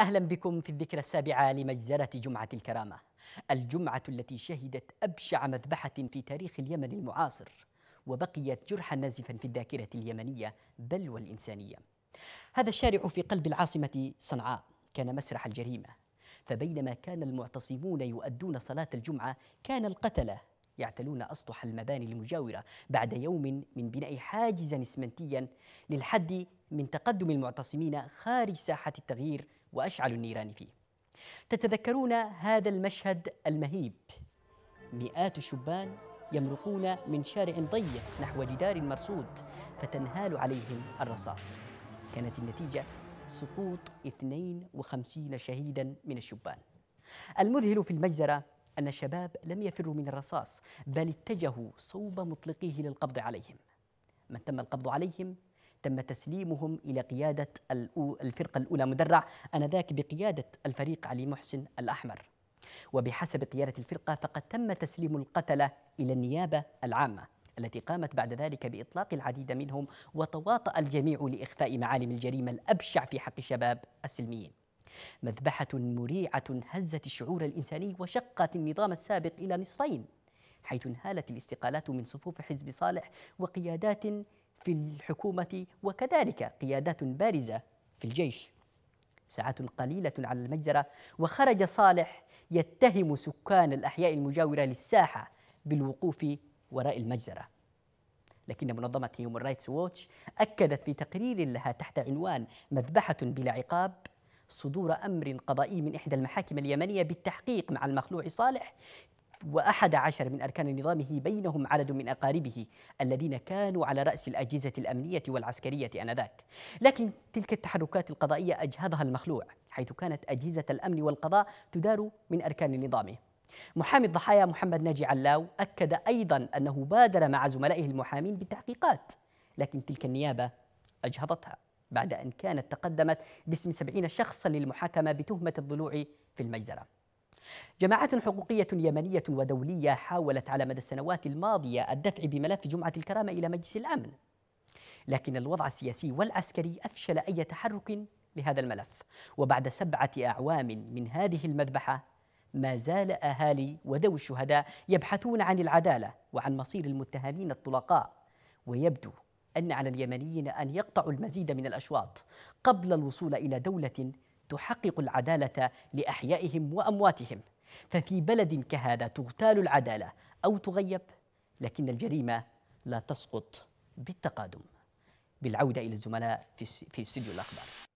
أهلا بكم في الذكرى السابعة لمجزرة جمعة الكرامة الجمعة التي شهدت أبشع مذبحة في تاريخ اليمن المعاصر وبقيت جرحا نازفا في الذاكرة اليمنية بل والإنسانية هذا الشارع في قلب العاصمة صنعاء كان مسرح الجريمة فبينما كان المعتصمون يؤدون صلاة الجمعة كان القتلة يعتلون أسطح المباني المجاورة بعد يوم من بناء حاجزا إسمنتيا للحد من تقدم المعتصمين خارج ساحة التغيير وأشعل النيران فيه تتذكرون هذا المشهد المهيب مئات الشبان يمرقون من شارع ضيق نحو جدار مرصود فتنهال عليهم الرصاص كانت النتيجة سقوط 52 شهيدا من الشبان المذهل في المجزرة أن الشباب لم يفروا من الرصاص بل اتجهوا صوب مطلقيه للقبض عليهم من تم القبض عليهم تم تسليمهم إلى قيادة الفرقة الأولى مدرع أنذاك بقيادة الفريق علي محسن الأحمر وبحسب قيادة الفرقة فقد تم تسليم القتلة إلى النيابة العامة التي قامت بعد ذلك بإطلاق العديد منهم وتواطأ الجميع لإخفاء معالم الجريمة الأبشع في حق الشباب السلميين مذبحة مريعة هزت الشعور الإنساني وشقت النظام السابق إلى نصفين حيث انهالت الاستقالات من صفوف حزب صالح وقيادات في الحكومة وكذلك قيادات بارزة في الجيش ساعات قليلة على المجزرة وخرج صالح يتهم سكان الأحياء المجاورة للساحة بالوقوف وراء المجزرة لكن منظمة هيومن رايتس ووتش أكدت في تقرير لها تحت عنوان مذبحة بلا عقاب صدور أمر قضائي من إحدى المحاكم اليمنية بالتحقيق مع المخلوع صالح وأحد عشر من أركان نظامه بينهم عدد من أقاربه الذين كانوا على رأس الأجهزة الأمنية والعسكرية آنذاك لكن تلك التحركات القضائية أجهضها المخلوع حيث كانت أجهزة الأمن والقضاء تدار من أركان نظامه محامي الضحايا محمد ناجي علاو أكد أيضا أنه بادر مع زملائه المحامين بالتحقيقات لكن تلك النيابة أجهضتها بعد أن كانت تقدمت باسم سبعين شخصا للمحاكمة بتهمة الضلوع في المجزرة جماعات حقوقية يمنية ودولية حاولت على مدى السنوات الماضية الدفع بملف جمعة الكرامة إلى مجلس الأمن لكن الوضع السياسي والعسكري أفشل أي تحرك لهذا الملف وبعد سبعة أعوام من هذه المذبحة ما زال أهالي وذوي الشهداء يبحثون عن العدالة وعن مصير المتهمين الطلقاء ويبدو أن على اليمنيين أن يقطعوا المزيد من الأشواط قبل الوصول إلى دولة تحقق العدالة لأحيائهم وأمواتهم ففي بلد كهذا تغتال العدالة أو تغيب لكن الجريمة لا تسقط بالتقادم بالعودة إلى الزملاء في استديو الأخبار